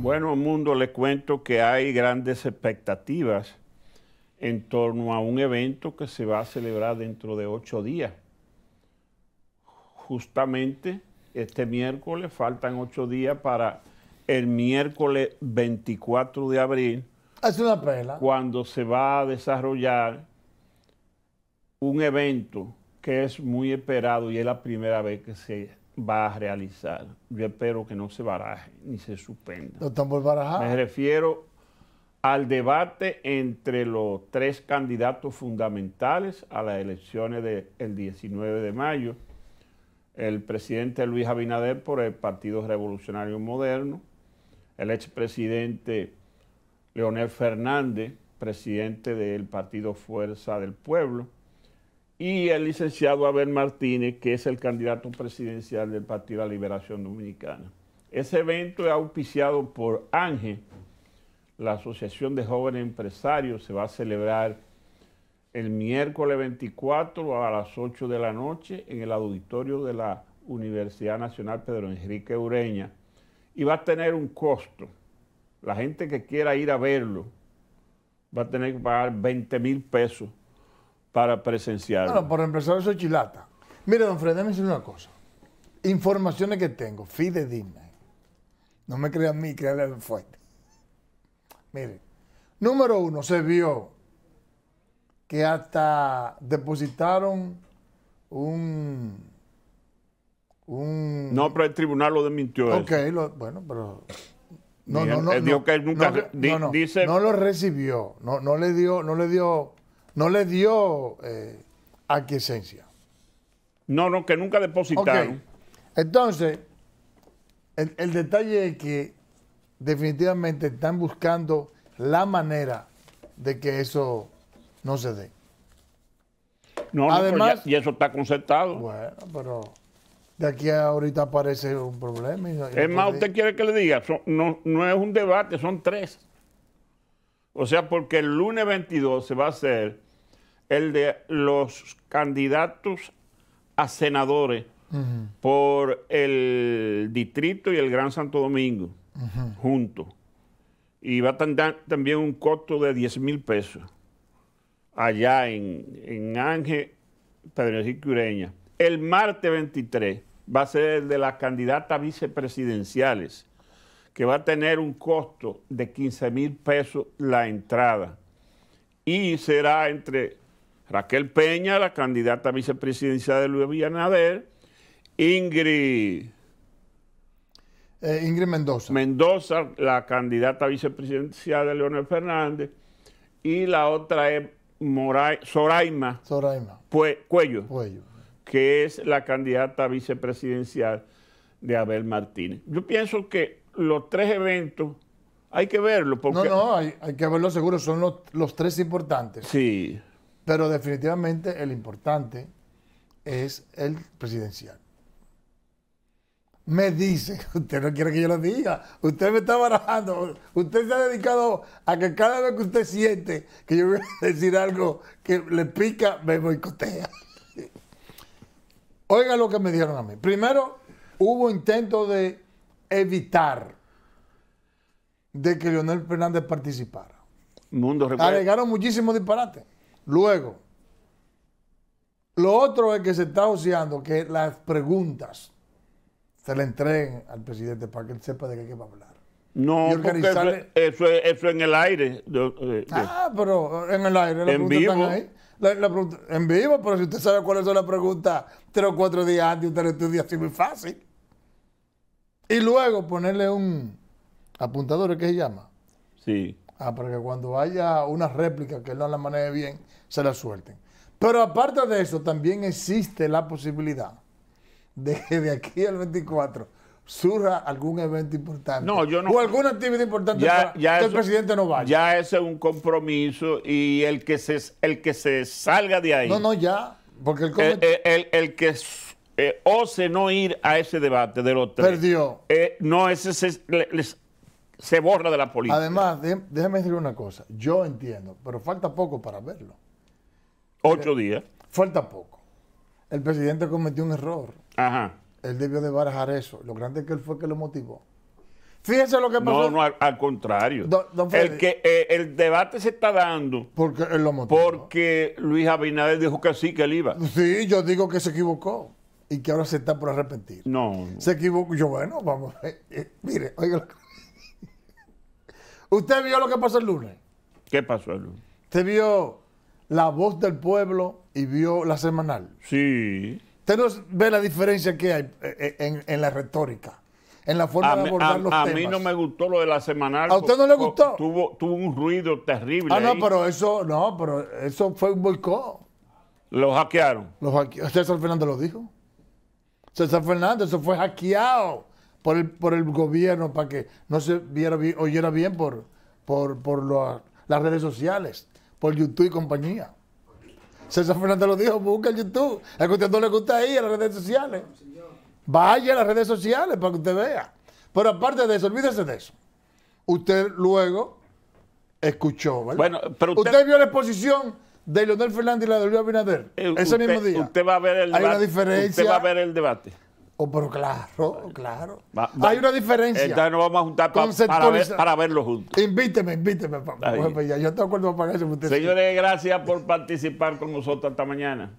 Bueno, mundo, le cuento que hay grandes expectativas en torno a un evento que se va a celebrar dentro de ocho días. Justamente este miércoles, faltan ocho días para el miércoles 24 de abril. Es una pela. Cuando se va a desarrollar un evento que es muy esperado y es la primera vez que se va a realizar. Yo espero que no se baraje ni se suspenda. ¿No estamos Me refiero al debate entre los tres candidatos fundamentales a las elecciones del 19 de mayo. El presidente Luis Abinader por el Partido Revolucionario Moderno, el expresidente Leonel Fernández, presidente del Partido Fuerza del Pueblo, y el licenciado Abel Martínez, que es el candidato presidencial del Partido de la Liberación Dominicana. Ese evento es auspiciado por Ángel, la Asociación de Jóvenes Empresarios, se va a celebrar el miércoles 24 a las 8 de la noche en el auditorio de la Universidad Nacional Pedro Enrique Ureña y va a tener un costo. La gente que quiera ir a verlo va a tener que pagar 20 mil pesos para presenciar... Bueno, por empezar, eso chilata. Mire, don Fred, déjame decir una cosa. Informaciones que tengo, fidedignas. No me crean a mí, créanle al fuerte. Mire, número uno, se vio que hasta depositaron un... un no, pero el tribunal lo desmintió. Ok, Lo, bueno, pero... No, no, no, no, que nunca dice... no lo recibió, no, no, le dio, no le dio no le dio eh, No, no, que nunca depositaron. Entonces, el, detalle es que definitivamente están buscando la manera de que eso no se dé. No, Además, y eso está concertado. Bueno, pero de aquí a ahorita parece un problema. es más, usted quiere que le diga, no, no es un debate, son tres. O sea, porque el lunes 22 se va a hacer el de los candidatos a senadores por el distrito y el Gran Santo Domingo juntos. Y va a tener también un costo de 10 mil pesos allá en, Ángel Pedro y Cureña. El martes 23 va a ser el de las candidatas vicepresidenciales, que va a tener un costo de 15 mil pesos la entrada. Y será entre Raquel Peña, la candidata a vicepresidencia de Luis Villanader, Ingrid... Eh, Ingrid Mendoza. Mendoza, la candidata a vicepresidencia de Leonel Fernández, y la otra es Soraima, Soraima. Cuello, Cuello, que es la candidata a vicepresidencial de Abel Martínez. Yo pienso que los tres eventos hay que verlos. No, no, hay, que verlos seguro, son los, los tres importantes. Sí. Pero definitivamente el importante es el presidencial. Me dice, usted no quiere que yo lo diga, usted me está barajando, usted se ha dedicado a que cada vez que usted siente que yo voy a decir algo que le pica, me boicotea. Oiga lo que me dieron a mí. Primero, hubo intento de evitar de que Leonel Fernández participara. Mundo Alegaron muchísimos disparates. Luego, lo otro es que se está oseando que las preguntas se le entreguen al presidente para que él sepa de qué va a hablar. No, eso, es en el aire. Eh, ah, pero en el aire. en vivo. en vivo, pero si usted sabe cuáles son las preguntas tres o cuatro días antes, usted lo estudia así muy fácil. Y luego ponerle un apuntador, ¿qué se llama? Sí. Ah, para que cuando haya una réplica que no la maneje bien, se la suelten. Pero aparte de eso, también existe la posibilidad de que de aquí al 24 surja algún evento importante. No, yo no. O alguna actividad importante ya, el presidente no vaya. Ya ese es un compromiso y el que se, el que se salga de ahí. No, no, ya. Porque el, eh, eh, el, el, que eh, ose no ir a ese debate de los tres... Perdió. no, ese, es se borra de la política. Además, déjeme decir una cosa. Yo entiendo, pero falta poco para verlo. Ocho eh, días. Falta poco. El presidente cometió un error. Ajá. Él debió de barajar eso. Lo grande es que él fue que lo motivó. fíjese lo que pasó. No, no, al, contrario. el, que, eh, el debate se está dando. Porque él lo motivó. Porque Luis Abinader dijo que sí, que él iba. Sí, yo digo que se equivocó y que ahora se está por arrepentir. No. Se equivocó. Yo, bueno, vamos. a ver mire, oiga. ¿Usted vio lo que pasó el lunes? ¿Qué pasó el lunes? ¿Usted vio la voz del pueblo y vio la semanal? Sí. ¿Usted no ve la diferencia que hay eh, eh, en, la retórica? En la forma de abordar los temas. A mí no me gustó lo de la semanal. ¿A usted no le gustó? Oh, tuvo, un ruido terrible. Ah, no, pero eso, no, pero eso fue un boicot. Lo hackearon. Lo hacke... César Fernández lo dijo. César Fernández, eso fue hackeado por el, por el gobierno para que no se viera oyera bien por, por, por las redes sociales, por YouTube y compañía. César Fernández lo dijo, busca en YouTube. Es que a usted no le gusta ahí a las redes sociales. Vaya a las redes sociales para que usted vea. Pero aparte de eso, olvídese de eso. Usted luego escuchó, usted, vio la exposición de Leonel Fernández y la de Luis Abinader. Eh, ese mismo día. va a ver el Hay una diferencia. Usted va a ver el debate. Oh, pero claro, claro. Hay una diferencia. Entonces nos vamos a juntar para, para, verlo juntos. Invíteme, invíteme, papá. Pues, pues, yo estoy de acuerdo para eso. Señores, gracias por participar con nosotros esta mañana.